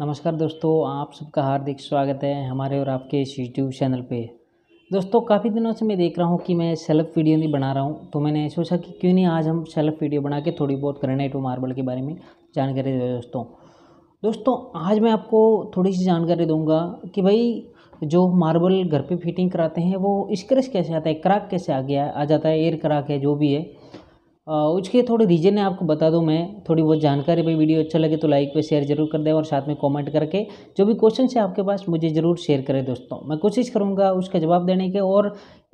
नमस्कार दोस्तों आप सबका हार्दिक स्वागत है हमारे और आपके इस यूट्यूब चैनल पे दोस्तों काफ़ी दिनों से मैं देख रहा हूँ कि मैं सेल्फ वीडियो नहीं बना रहा हूँ तो मैंने सोचा कि क्यों नहीं आज हम सेल्फ वीडियो बना के थोड़ी बहुत ग्रेनाइट और मार्बल के बारे में जानकारी दे दोस्तों दोस्तों आज मैं आपको थोड़ी सी जानकारी दूँगा कि भाई जो मार्बल घर पर फिटिंग कराते हैं वो स्क्रेच कैसे आता है क्रैक कैसे आ गया आ जाता है एयर क्राक है जो भी है उसके थोड़े रीज़न है आपको बता दूं मैं थोड़ी बहुत जानकारी भाई वीडियो अच्छा लगे तो लाइक पे शेयर जरूर कर दें और साथ में कमेंट करके जो भी क्वेश्चन है आपके पास मुझे ज़रूर शेयर करें दोस्तों मैं कोशिश करूँगा उसका जवाब देने के और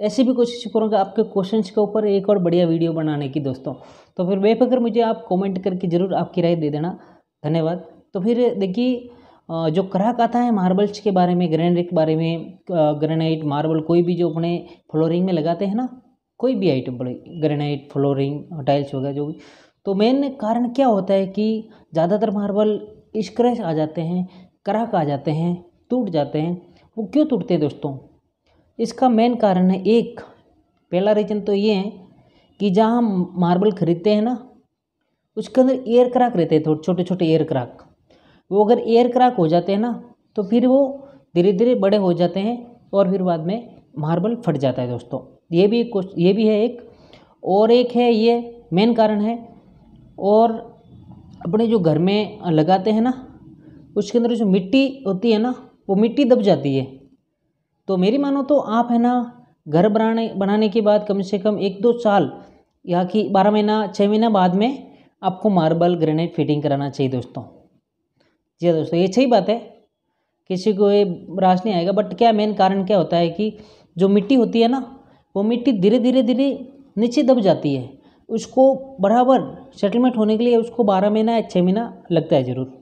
ऐसी भी कोशिश करूँगा आपके क्वेश्चन के ऊपर एक और बढ़िया वीडियो बनाने की दोस्तों तो फिर बेफिक्र मुझे आप कॉमेंट करके ज़रूर आपकी राय दे देना धन्यवाद तो फिर देखिए जो क्रैक आता है मार्बल्स के बारे में ग्रेनाइट के बारे में ग्रेनाइट मार्बल कोई भी जो अपने फ्लोरिंग में लगाते हैं ना कोई भी आइटम पड़े ग्रेनाइट फ्लोरिंग टाइल्स वगैरह जो भी तो मेन कारण क्या होता है कि ज़्यादातर मार्बल स्क्रैच आ जाते हैं क्रैक आ जाते हैं टूट जाते हैं वो क्यों टूटते हैं दोस्तों इसका मेन कारण है एक पहला रीज़न तो ये है कि जहाँ हम मार्बल खरीदते हैं ना उसके अंदर एयर क्रैक रहते हैं थोड़े छोटे छोटे एयर क्रैक वो अगर एयर क्रैक हो जाते हैं ना तो फिर वो धीरे धीरे बड़े हो जाते हैं और फिर बाद में मार्बल फट जाता है दोस्तों ये भी ये भी है एक और एक है ये मेन कारण है और अपने जो घर में लगाते हैं ना उसके अंदर जो मिट्टी होती है ना वो मिट्टी दब जाती है तो मेरी मानो तो आप है ना घर बनाने बनाने के बाद कम से कम एक दो साल या कि बारह महीना छः महीना बाद में आपको मार्बल ग्रेनाइट फिटिंग कराना चाहिए दोस्तों जी हाँ दोस्तों ये सही बात है किसी को ये रास नहीं आएगा बट क्या मेन कारण क्या होता है कि जो मिट्टी होती है ना वो मिट्टी धीरे धीरे धीरे नीचे दब जाती है उसको बराबर सेटलमेंट होने के लिए उसको बारह महीना या छः महीना लगता है ज़रूर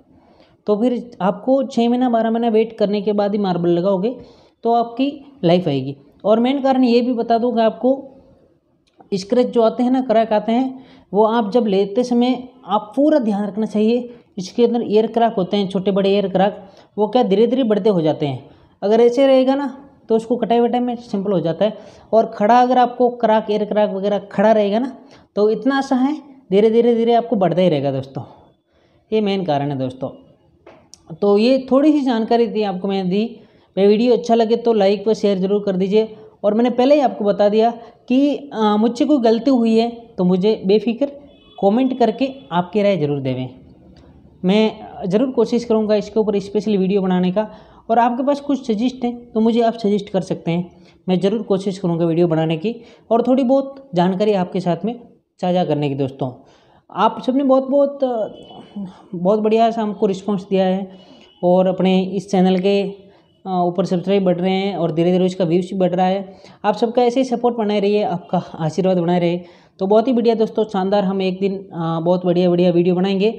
तो फिर आपको छः महीना बारह महीना वेट करने के बाद ही मार्बल लगाओगे तो आपकी लाइफ आएगी और मेन कारण ये भी बता दूँ कि आपको स्क्रैच जो आते हैं ना क्रैक आते हैं वो आप जब लेते समय आप पूरा ध्यान रखना चाहिए इसके अंदर एयर क्रैक होते हैं छोटे बड़े एयर क्रैक वो क्या धीरे धीरे बढ़ते हो जाते हैं अगर ऐसे रहेगा ना तो उसको कटाई वटाई में सिंपल हो जाता है और खड़ा अगर आपको क्राक एयर क्राक वगैरह खड़ा रहेगा ना तो इतना आसा है धीरे धीरे धीरे आपको बढ़ता ही रहेगा दोस्तों ये मेन कारण है दोस्तों तो ये थोड़ी सी जानकारी थी आपको मैंने दी मैं वीडियो अच्छा लगे तो लाइक व शेयर ज़रूर कर दीजिए और मैंने पहले ही आपको बता दिया कि मुझसे कोई गलती हुई है तो मुझे बेफिक्र कमेंट करके आपकी राय ज़रूर देवें मैं ज़रूर कोशिश करूँगा इसके ऊपर स्पेशल वीडियो बनाने का और आपके पास कुछ सजेस्ट हैं तो मुझे आप सजेस्ट कर सकते हैं मैं ज़रूर कोशिश करूँगा वीडियो बनाने की और थोड़ी बहुत जानकारी आपके साथ में साझा करने की दोस्तों आप सबने बहुत बहुत बहुत बढ़िया सा हमको रिस्पॉन्स दिया है और अपने इस चैनल के ऊपर सब्सक्राइब बढ़ रहे हैं और धीरे धीरे इसका व्यूज भी बढ़ रहा है आप सबका ऐसे ही सपोर्ट बनाए रहिए आपका आशीर्वाद बनाए रहे तो बहुत ही बढ़िया दोस्तों शानदार हम एक दिन बहुत बढ़िया बढ़िया वीडियो बनाएंगे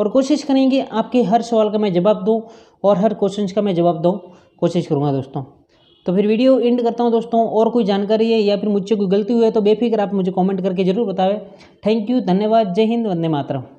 और कोशिश करेंगे आपके हर सवाल का मैं जवाब दूँ और हर क्वेश्चन का मैं जवाब दूँ कोशिश करूँगा दोस्तों तो फिर वीडियो एंड करता हूँ दोस्तों और कोई जानकारी है या फिर मुझसे कोई गलती हुई है तो बेफिक्र आप मुझे कमेंट करके जरूर बताएं थैंक यू धन्यवाद जय हिंद वंदे मातरम